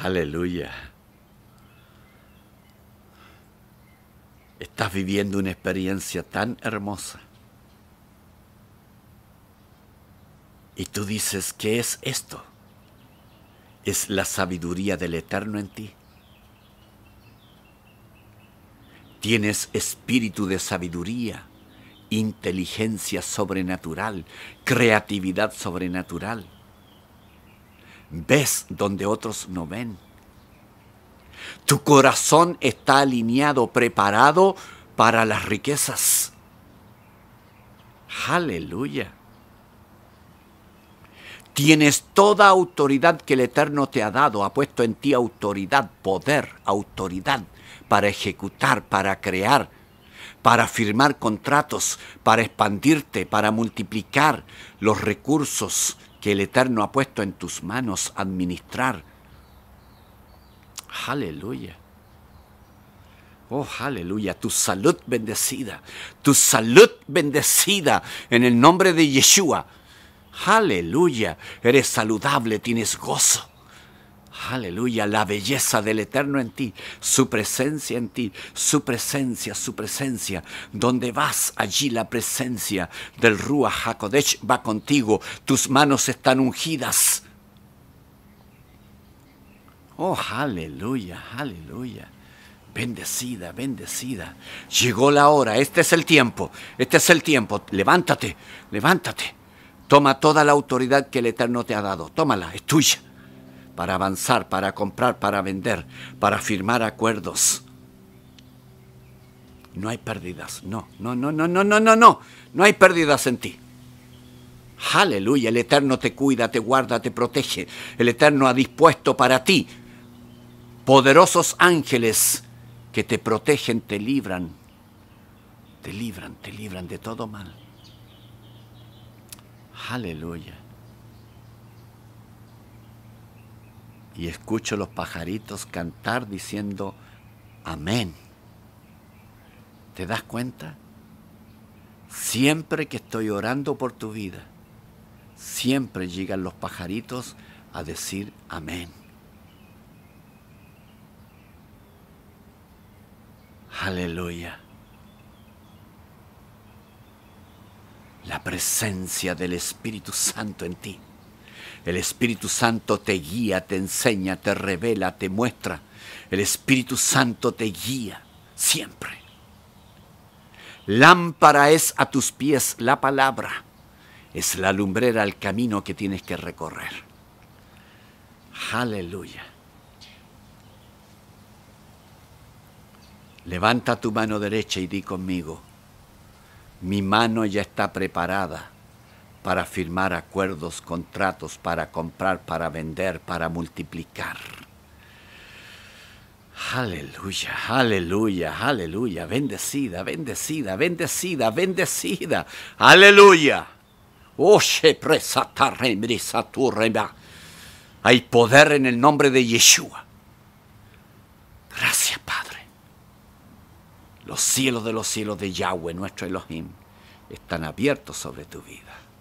Aleluya. Estás viviendo una experiencia tan hermosa. Y tú dices, ¿qué es esto? Es la sabiduría del Eterno en ti. Tienes espíritu de sabiduría, inteligencia sobrenatural, creatividad sobrenatural Ves donde otros no ven. Tu corazón está alineado, preparado para las riquezas. Aleluya. Tienes toda autoridad que el Eterno te ha dado. Ha puesto en ti autoridad, poder, autoridad para ejecutar, para crear, para firmar contratos, para expandirte, para multiplicar los recursos que el Eterno ha puesto en tus manos administrar. Aleluya. Oh, aleluya. Tu salud bendecida. Tu salud bendecida en el nombre de Yeshua. Aleluya. Eres saludable, tienes gozo. Aleluya, la belleza del eterno en ti, su presencia en ti, su presencia, su presencia. Donde vas, allí la presencia del Ruach HaKodesh va contigo. Tus manos están ungidas. Oh, aleluya, aleluya. Bendecida, bendecida. Llegó la hora, este es el tiempo, este es el tiempo. Levántate, levántate. Toma toda la autoridad que el Eterno te ha dado. Tómala, es tuya para avanzar, para comprar, para vender, para firmar acuerdos. No hay pérdidas, no, no, no, no, no, no, no, no, no hay pérdidas en ti. Aleluya, el Eterno te cuida, te guarda, te protege. El Eterno ha dispuesto para ti poderosos ángeles que te protegen, te libran, te libran, te libran de todo mal. Aleluya. y escucho los pajaritos cantar diciendo amén. ¿Te das cuenta? Siempre que estoy orando por tu vida, siempre llegan los pajaritos a decir amén. Aleluya. La presencia del Espíritu Santo en ti. El Espíritu Santo te guía, te enseña, te revela, te muestra. El Espíritu Santo te guía siempre. Lámpara es a tus pies la palabra. Es la lumbrera al camino que tienes que recorrer. Aleluya. Levanta tu mano derecha y di conmigo, mi mano ya está preparada para firmar acuerdos, contratos, para comprar, para vender, para multiplicar. Aleluya, aleluya, aleluya, bendecida, bendecida, bendecida, bendecida, aleluya. Hay poder en el nombre de Yeshua. Gracias, Padre. Los cielos de los cielos de Yahweh, nuestro Elohim, están abiertos sobre tu vida.